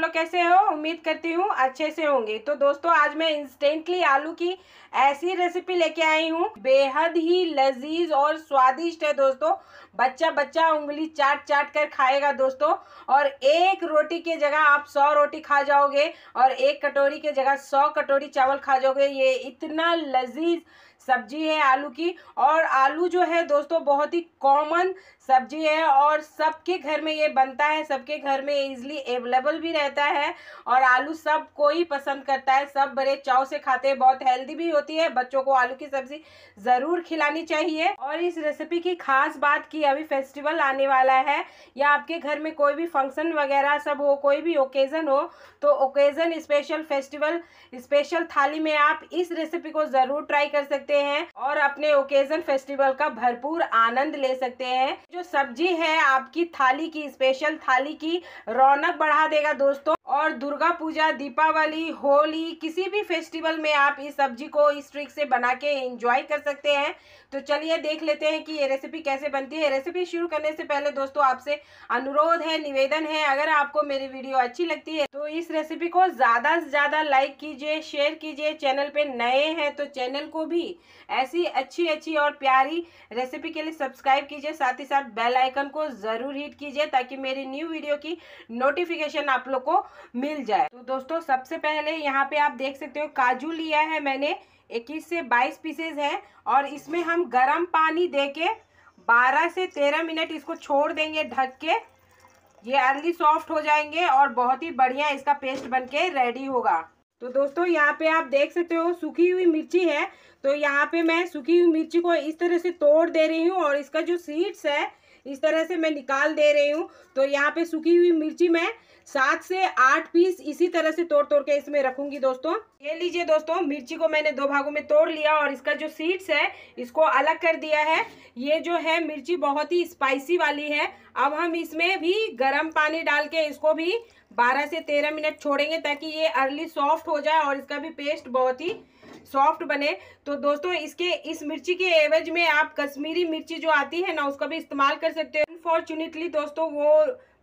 लोग कैसे हो उम्मीद करती हूँ अच्छे से होंगे तो दोस्तों आज मैं इंस्टेंटली आलू की ऐसी रेसिपी लेके आई हूँ बेहद ही लजीज और स्वादिष्ट है दोस्तों बच्चा बच्चा उंगली चाट चाट कर खाएगा दोस्तों और एक रोटी के जगह आप सौ रोटी खा जाओगे और एक कटोरी के जगह सौ कटोरी चावल खा जाओगे ये इतना लजीज सब्जी है आलू की और आलू जो है दोस्तों बहुत ही कॉमन सब्जी है और सबके घर में ये बनता है सबके घर में इजली अवेलेबल भी रहता है और आलू सब कोई पसंद करता है सब बड़े चाव से खाते हैं बहुत हेल्दी भी होती है बच्चों को आलू की सब्जी ज़रूर खिलानी चाहिए और इस रेसिपी की खास बात की अभी फेस्टिवल आने वाला है या आपके घर में कोई भी फंक्शन वगैरह सब हो कोई भी ओकेज़न हो तो ओकेज़न स्पेशल फेस्टिवल स्पेशल थाली में आप इस रेसिपी को ज़रूर ट्राई कर सकते सकते हैं और अपने ओकेजन फेस्टिवल का भरपूर आनंद ले सकते हैं जो सब्जी है आपकी थाली की स्पेशल थाली की रौनक बढ़ा देगा दोस्तों और दुर्गा पूजा दीपावली होली किसी भी फेस्टिवल में आप इस सब्जी को इस ट्रिक से बना के इंजॉय कर सकते हैं तो चलिए देख लेते हैं कि ये रेसिपी कैसे बनती है रेसिपी शुरू करने से पहले दोस्तों आपसे अनुरोध है निवेदन है अगर आपको मेरी वीडियो अच्छी लगती है तो इस रेसिपी को ज़्यादा से ज़्यादा लाइक कीजिए शेयर कीजिए चैनल पर नए हैं तो चैनल को भी ऐसी अच्छी अच्छी और प्यारी रेसिपी के लिए सब्सक्राइब कीजिए साथ ही साथ बेल आइकन को ज़रूर हिट कीजिए ताकि मेरी न्यू वीडियो की नोटिफिकेशन आप लोग को मिल जाए तो दोस्तों सबसे पहले यहाँ पे आप देख सकते हो काजू लिया है मैंने 21 से 22 पीसेज है और इसमें हम गर्म पानी दे के बारह से तेरह मिनट इसको छोड़ देंगे ढक के ये अर्ली सॉफ्ट हो जाएंगे और बहुत ही बढ़िया इसका पेस्ट बन के रेडी होगा तो दोस्तों यहाँ पे आप देख सकते हो सूखी हुई मिर्ची है तो यहाँ पे मैं सूखी हुई मिर्ची को इस तरह से तोड़ दे रही हूँ और इसका जो सीड्स है इस तरह से मैं निकाल दे रही हूँ तो यहाँ पे सूखी हुई मिर्ची मैं सात से आठ पीस इसी तरह से तोड़ तोड़ के इसमें रखूंगी दोस्तों ये लीजिए दोस्तों मिर्ची को मैंने दो भागों में तोड़ लिया और इसका जो सीड्स है इसको अलग कर दिया है ये जो है मिर्ची बहुत ही स्पाइसी वाली है अब हम इसमें भी गर्म पानी डाल के इसको भी बारह से तेरह मिनट छोड़ेंगे ताकि ये अर्ली सॉफ्ट हो जाए और इसका भी पेस्ट बहुत ही सॉफ्ट बने तो दोस्तों इसके इस मिर्ची के एवज में आप कश्मीरी मिर्ची जो आती है ना उसका भी इस्तेमाल कर सकते हो अनफॉर्चुनेटली दोस्तों वो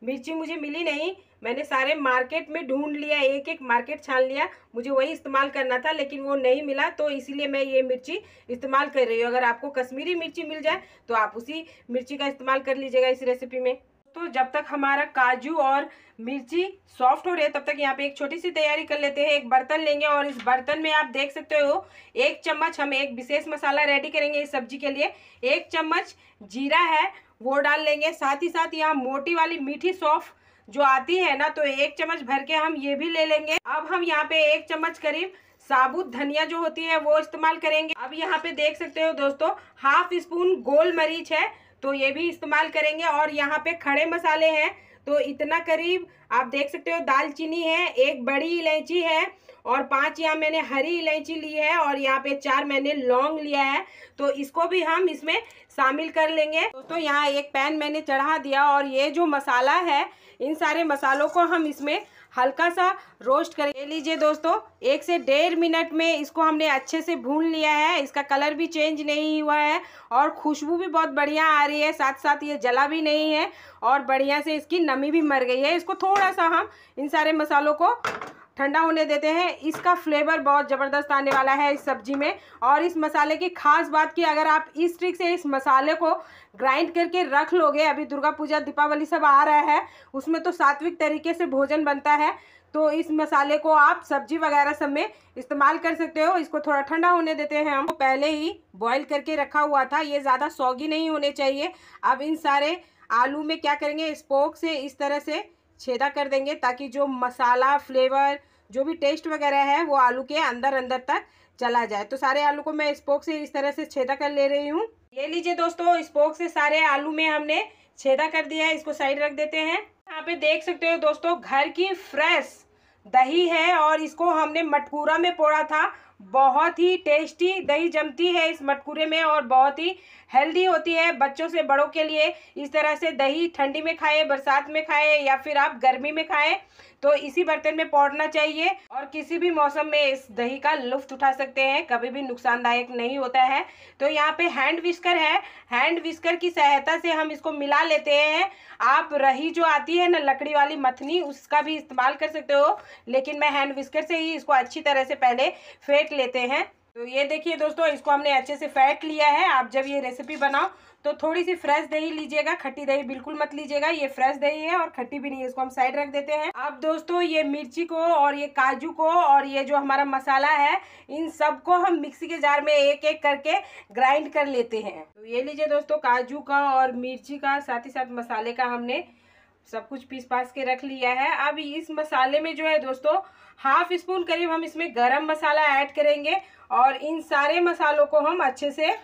मिर्ची मुझे मिली नहीं मैंने सारे मार्केट में ढूंढ लिया एक एक मार्केट छान लिया मुझे वही इस्तेमाल करना था लेकिन वो नहीं मिला तो इसीलिए मैं ये मिर्ची इस्तेमाल कर रही हूँ अगर आपको कश्मीरी मिर्ची मिल जाए तो आप उसी मिर्ची का इस्तेमाल कर लीजिएगा इस रेसिपी में तो जब तक हमारा काजू और मिर्ची सॉफ्ट हो रही है तब तक यहाँ पे एक छोटी सी तैयारी कर लेते हैं एक बर्तन लेंगे और इस बर्तन में आप देख सकते हो एक चम्मच हम एक विशेष मसाला रेडी करेंगे इस सब्जी के लिए एक चम्मच जीरा है वो डाल लेंगे साथ ही साथ यहाँ मोटी वाली मीठी सौफ जो आती है ना तो एक चम्मच भर के हम ये भी ले लेंगे अब हम यहाँ पे एक चम्मच करीब साबुत धनिया जो होती है वो इस्तेमाल करेंगे अब यहाँ पे देख सकते हो दोस्तों हाफ स्पून गोल मरीच है तो ये भी इस्तेमाल करेंगे और यहाँ पे खड़े मसाले हैं तो इतना करीब आप देख सकते हो दालचीनी है एक बड़ी इलायची है और पांच यहाँ मैंने हरी इलायची ली है और यहाँ पे चार मैंने लौंग लिया है तो इसको भी हम इसमें शामिल कर लेंगे दोस्तों तो यहाँ एक पैन मैंने चढ़ा दिया और ये जो मसाला है इन सारे मसालों को हम इसमें हल्का सा रोस्ट कर ले लीजिए दोस्तों एक से डेढ़ मिनट में इसको हमने अच्छे से भून लिया है इसका कलर भी चेंज नहीं हुआ है और खुशबू भी बहुत बढ़िया आ रही है साथ साथ ये जला भी नहीं है और बढ़िया से इसकी नमी भी मर गई है इसको थोड़ा थोड़ा सा हम इन सारे मसालों को ठंडा होने देते हैं इसका फ्लेवर बहुत ज़बरदस्त आने वाला है इस सब्जी में और इस मसाले की खास बात की अगर आप इस ट्रिक से इस मसाले को ग्राइंड करके रख लोगे अभी दुर्गा पूजा दीपावली सब आ रहा है उसमें तो सात्विक तरीके से भोजन बनता है तो इस मसाले को आप सब्जी वगैरह सब में इस्तेमाल कर सकते हो इसको थोड़ा ठंडा होने देते हैं हम तो पहले ही बॉयल करके रखा हुआ था ये ज़्यादा सौगी नहीं होने चाहिए अब इन सारे आलू में क्या करेंगे स्पोक से इस तरह से छेदा कर देंगे ताकि जो मसाला फ्लेवर जो भी टेस्ट वगैरह है वो आलू के अंदर अंदर तक चला जाए तो सारे आलू को मैं स्पोक से इस तरह से छेदा कर ले रही हूँ ले लीजिए दोस्तों स्पोक से सारे आलू में हमने छेदा कर दिया है इसको साइड रख देते हैं यहाँ पे देख सकते हो दोस्तों घर की फ्रेश दही है और इसको हमने मटकूरा में पोड़ा था बहुत ही टेस्टी दही जमती है इस मटकूरे में और बहुत ही हेल्दी होती है बच्चों से बड़ों के लिए इस तरह से दही ठंडी में खाएं बरसात में खाएं या फिर आप गर्मी में खाएं तो इसी बर्तन में पौड़ना चाहिए और किसी भी मौसम में इस दही का लुफ्त उठा सकते हैं कभी भी नुकसानदायक नहीं होता है तो यहाँ पे हैंड विस्कर है हैंड विस्कर की सहायता से हम इसको मिला लेते हैं आप रही जो आती है ना लकड़ी वाली मथनी उसका भी इस्तेमाल कर सकते हो लेकिन मैं हैंड विस्कर से ही इसको अच्छी तरह से पहले फेंट लेते हैं तो ये देखिए दोस्तों इसको हमने अच्छे से फैट लिया है आप जब ये रेसिपी बनाओ तो थोड़ी सी फ्रेश दही लीजिएगा खट्टी दही बिल्कुल मत लीजिएगा ये फ्रेश दही है और खट्टी भी नहीं है इसको हम साइड रख देते हैं अब दोस्तों ये मिर्ची को और ये काजू को और ये जो हमारा मसाला है इन सबको हम मिक्सी के जार में एक एक करके ग्राइंड कर लेते हैं तो ये लीजिए दोस्तों काजू का और मिर्ची का साथ ही साथ मसाले का हमने सब कुछ पीस पास के रख लिया है अब इस मसाले में जो है दोस्तों हाफ स्पून करीब हम इसमें गरम मसाला ऐड करेंगे और इन सारे मसालों को हम अच्छे से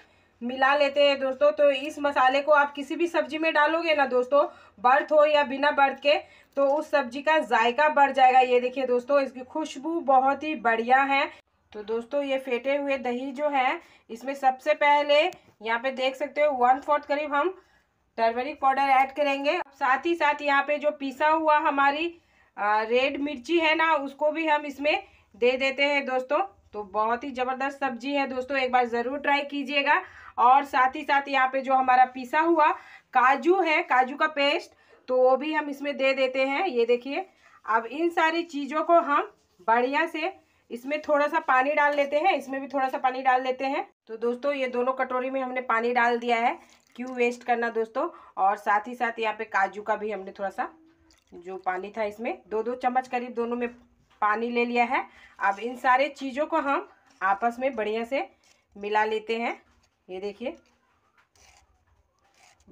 मिला लेते हैं दोस्तों तो इस मसाले को आप किसी भी सब्जी में डालोगे ना दोस्तों बर्थ हो या बिना बर्थ के तो उस सब्जी का जायका बढ़ जाएगा ये देखिए दोस्तों इसकी खुशबू बहुत ही बढ़िया है तो दोस्तों ये फेटे हुए दही जो है इसमें सबसे पहले यहाँ पे देख सकते हो वन फोर्थ करीब हम टर्मरिक पाउडर ऐड करेंगे साथ ही साथ यहाँ पे जो पिसा हुआ हमारी रेड मिर्ची है ना उसको भी हम इसमें दे देते हैं दोस्तों तो बहुत ही ज़बरदस्त सब्जी है दोस्तों एक बार ज़रूर ट्राई कीजिएगा और साथ ही साथ यहाँ पे जो हमारा पिसा हुआ काजू है काजू का पेस्ट तो वो भी हम इसमें दे देते हैं ये देखिए अब इन सारी चीज़ों को हम बढ़िया से इसमें थोड़ा सा पानी डाल लेते हैं इसमें भी थोड़ा सा पानी डाल लेते हैं तो दोस्तों ये दोनों कटोरी में हमने पानी डाल दिया है क्यों वेस्ट करना दोस्तों और साथ ही साथ यहाँ पे काजू का भी हमने थोड़ा सा जो पानी था इसमें दो दो चम्मच करीब दोनों में पानी ले लिया है अब इन सारे चीज़ों को हम आपस में बढ़िया से मिला लेते हैं ये देखिए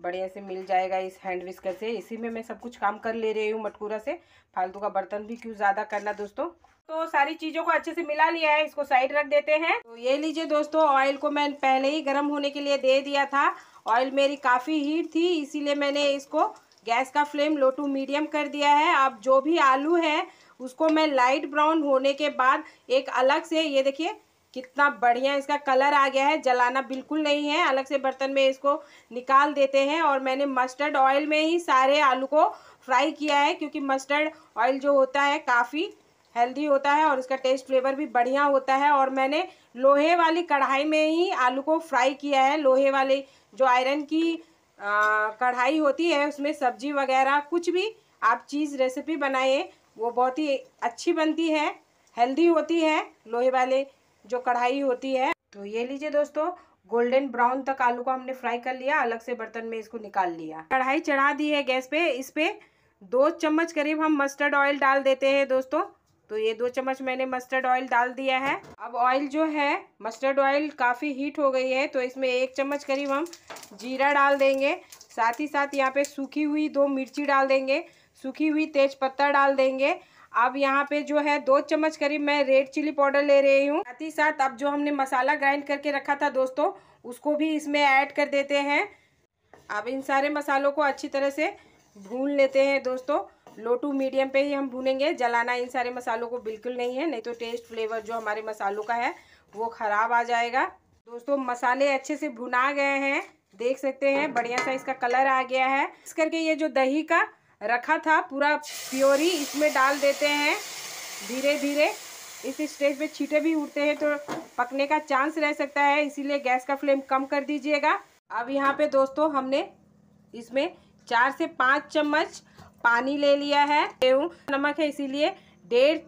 बढ़िया से मिल जाएगा इस हैंड विस्कर से इसी में मैं सब कुछ काम कर ले रही हूँ मटकूरा से फालतू का बर्तन भी क्यों ज़्यादा करना दोस्तों तो सारी चीज़ों को अच्छे से मिला लिया है इसको साइड रख देते हैं तो ये लीजिए दोस्तों ऑयल को मैं पहले ही गर्म होने के लिए दे दिया था ऑयल मेरी काफ़ी हीट थी इसीलिए मैंने इसको गैस का फ्लेम लो टू मीडियम कर दिया है अब जो भी आलू है उसको मैं लाइट ब्राउन होने के बाद एक अलग से ये देखिए कितना बढ़िया इसका कलर आ गया है जलाना बिल्कुल नहीं है अलग से बर्तन में इसको निकाल देते हैं और मैंने मस्टर्ड ऑयल में ही सारे आलू को फ्राई किया है क्योंकि मस्टर्ड ऑयल जो होता है काफ़ी हेल्दी होता है और इसका टेस्ट फ्लेवर भी बढ़िया होता है और मैंने लोहे वाली कढ़ाई में ही आलू को फ्राई किया है लोहे वाले जो आयरन की कढ़ाई होती है उसमें सब्जी वगैरह कुछ भी आप चीज़ रेसिपी बनाइए वो बहुत ही अच्छी बनती है हेल्दी होती है लोहे वाले जो कढ़ाई होती है तो ये लीजिए दोस्तों गोल्डन ब्राउन तक आलू को हमने फ्राई कर लिया अलग से बर्तन में इसको निकाल लिया कढ़ाई चढ़ा दी है गैस पे इस पे दो चम्मच करीब हम मस्टर्ड ऑयल डाल देते हैं दोस्तों तो ये दो चम्मच मैंने मस्टर्ड ऑयल डाल दिया है अब ऑयल जो है मस्टर्ड ऑयल काफ़ी हीट हो गई है तो इसमें एक चम्मच करीब हम जीरा डाल देंगे साथ ही साथ यहाँ पे सूखी हुई दो मिर्ची डाल देंगे सूखी हुई तेज पत्ता डाल देंगे अब यहाँ पे जो है दो चम्मच करीब मैं रेड चिली पाउडर ले रही हूँ साथ ही साथ अब जो हमने मसाला ग्राइंड करके रखा था दोस्तों उसको भी इसमें ऐड कर देते हैं अब इन सारे मसालों को अच्छी तरह से भून लेते हैं दोस्तों लो टू मीडियम पे ही हम भूनेंगे जलाना इन सारे मसालों को बिल्कुल नहीं है नहीं तो टेस्ट फ्लेवर जो हमारे मसालों का है वो ख़राब आ जाएगा दोस्तों मसाले अच्छे से भुना गए हैं देख सकते हैं बढ़िया सा इसका कलर आ गया है इस करके ये जो दही का रखा था पूरा प्योरी इसमें डाल देते हैं धीरे धीरे इस स्टेज पे छीटे भी उड़ते हैं तो पकने का चांस रह सकता है इसीलिए गैस का फ्लेम कम कर दीजिएगा अब यहाँ पे दोस्तों हमने इसमें चार से पाँच चम्मच पानी ले लिया है गेहूँ नमक है इसीलिए डेढ़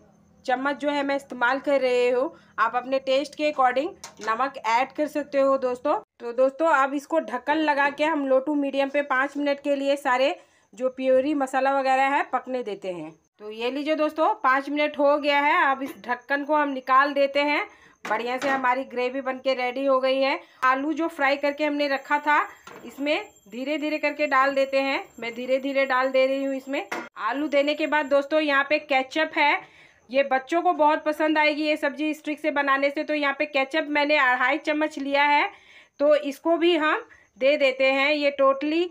चम्मच जो है मैं इस्तेमाल कर रहे हूँ आप अपने टेस्ट के अकॉर्डिंग नमक ऐड कर सकते हो दोस्तों तो दोस्तों अब इसको ढक्कन लगा के हम लो टू मीडियम पे पाँच मिनट के लिए सारे जो प्योरी मसाला वगैरह है पकने देते हैं तो ये लीजिए दोस्तों पाँच मिनट हो गया है अब इस ढक्कन को हम निकाल देते हैं बढ़िया से हमारी ग्रेवी बन के रेडी हो गई है आलू जो फ्राई करके हमने रखा था इसमें धीरे धीरे करके डाल देते हैं मैं धीरे धीरे डाल दे रही हूँ इसमें आलू देने के बाद दोस्तों यहाँ पे कैचअप है ये बच्चों को बहुत पसंद आएगी ये सब्जी इस ट्रिक से बनाने से तो यहाँ पे कैचअप मैंने अढ़ाई चम्मच लिया है तो इसको भी हम दे देते हैं ये टोटली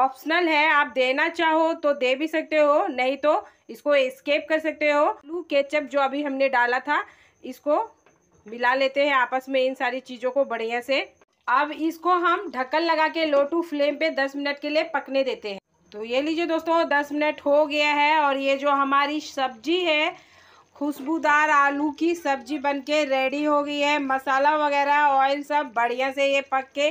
ऑप्शनल है आप देना चाहो तो दे भी सकते हो नहीं तो इसको स्केप कर सकते हो आलू केचप जो अभी हमने डाला था इसको मिला लेते हैं आपस में इन सारी चीज़ों को बढ़िया से अब इसको हम ढक्कन लगा के लो टू फ्लेम पे 10 मिनट के लिए पकने देते हैं तो ये लीजिए दोस्तों 10 मिनट हो गया है और ये जो हमारी सब्जी है खुशबूदार आलू की सब्जी बनके रेडी हो गई है मसाला वगैरह ऑयल सब बढ़िया से ये पक के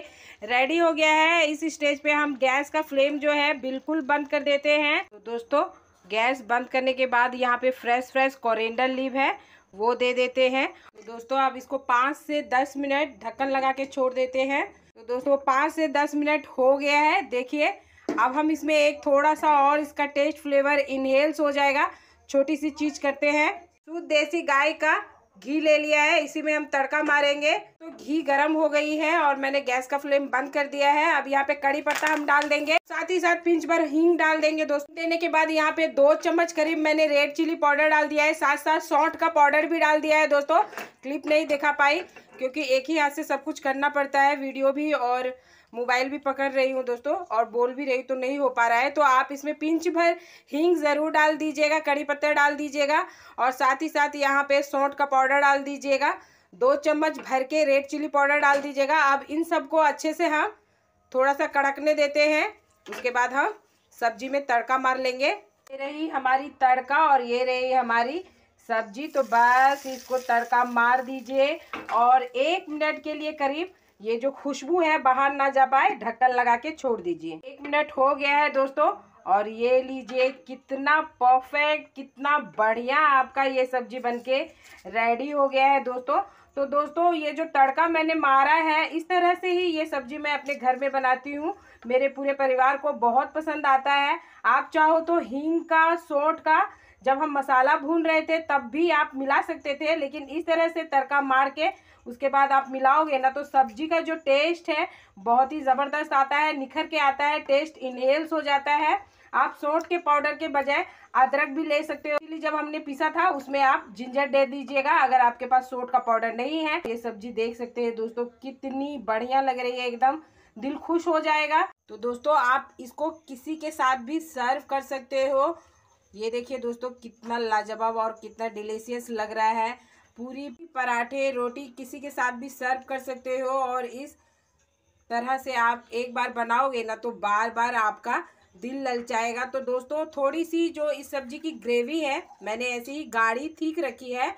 रेडी हो गया है इस स्टेज पे हम गैस का फ्लेम जो है बिल्कुल बंद कर देते हैं तो दोस्तों गैस बंद करने के बाद यहाँ पे फ्रेश फ्रेश कोरिएंडर लीव है वो दे देते हैं तो दोस्तों आप इसको पाँच से दस मिनट ढक्कन लगा के छोड़ देते हैं तो दोस्तों पाँच से दस मिनट हो गया है देखिए अब हम इसमें एक थोड़ा सा और इसका टेस्ट फ्लेवर इनहेल्स हो जाएगा छोटी सी चीज करते हैं शुद्ध देसी गाय का घी ले लिया है इसी में हम तड़का मारेंगे तो घी गर्म हो गई है और मैंने गैस का फ्लेम बंद कर दिया है अब यहाँ पे कड़ी पत्ता हम डाल देंगे साथ ही साथ पिंच भर हींग डाल देंगे दोस्तों देने के बाद यहाँ पे दो चम्मच करीब मैंने रेड चिली पाउडर डाल दिया है साथ साथ सौंठ का पाउडर भी डाल दिया है दोस्तों क्लिप नहीं देखा पाई क्योंकि एक ही हाथ से सब कुछ करना पड़ता है वीडियो भी और मोबाइल भी पकड़ रही हूँ दोस्तों और बोल भी रही तो नहीं हो पा रहा है तो आप इसमें पिंच भर हींग ज़रूर डाल दीजिएगा कड़ी पत्ता डाल दीजिएगा और साथ ही साथ यहाँ पे सौंठ का पाउडर डाल दीजिएगा दो चम्मच भर के रेड चिली पाउडर डाल दीजिएगा अब इन सबको अच्छे से हम थोड़ा सा कड़कने देते हैं उसके बाद हम सब्जी में तड़का मार लेंगे ये रही हमारी तड़का और ये रही हमारी सब्जी तो बस इसको तड़का मार दीजिए और एक मिनट के लिए करीब ये जो खुशबू है बाहर ना जा पाए ढक्कन लगा के छोड़ दीजिए एक मिनट हो गया है दोस्तों और ये लीजिए कितना परफेक्ट कितना बढ़िया आपका ये सब्जी बनके रेडी हो गया है दोस्तों तो दोस्तों ये जो तड़का मैंने मारा है इस तरह से ही ये सब्जी मैं अपने घर में बनाती हूँ मेरे पूरे परिवार को बहुत पसंद आता है आप चाहो तो हींग का सोट का जब हम मसाला भून रहे थे तब भी आप मिला सकते थे लेकिन इस तरह से तड़का मार के उसके बाद आप मिलाओगे ना तो सब्जी का जो टेस्ट है बहुत ही ज़बरदस्त आता है निखर के आता है टेस्ट इनहेल्स हो जाता है आप सोट के पाउडर के बजाय अदरक भी ले सकते हो इसलिए जब हमने पीसा था उसमें आप जिंजर दे दीजिएगा अगर आपके पास सोट का पाउडर नहीं है ये सब्जी देख सकते हैं दोस्तों कितनी बढ़िया लग रही है एकदम दिल खुश हो जाएगा तो दोस्तों आप इसको किसी के साथ भी सर्व कर सकते हो ये देखिए दोस्तों कितना लाजवाब और कितना डिलीशियस लग रहा है पूरी पराठे रोटी किसी के साथ भी सर्व कर सकते हो और इस तरह से आप एक बार बनाओगे ना तो बार बार आपका दिल ललचाएगा तो दोस्तों थोड़ी सी जो इस सब्जी की ग्रेवी है मैंने ऐसी ही गाढ़ी ठीक रखी है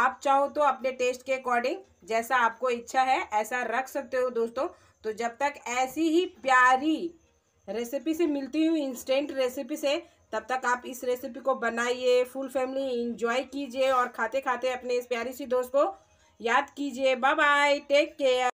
आप चाहो तो अपने टेस्ट के अकॉर्डिंग जैसा आपको इच्छा है ऐसा रख सकते हो दोस्तों तो जब तक ऐसी ही प्यारी रेसिपी से मिलती हूँ इंस्टेंट रेसिपी से तब तक आप इस रेसिपी को बनाइए फुल फैमिली इंजॉय कीजिए और खाते खाते अपने इस प्यारी सी दोस्त को याद कीजिए बाय बाय टेक केयर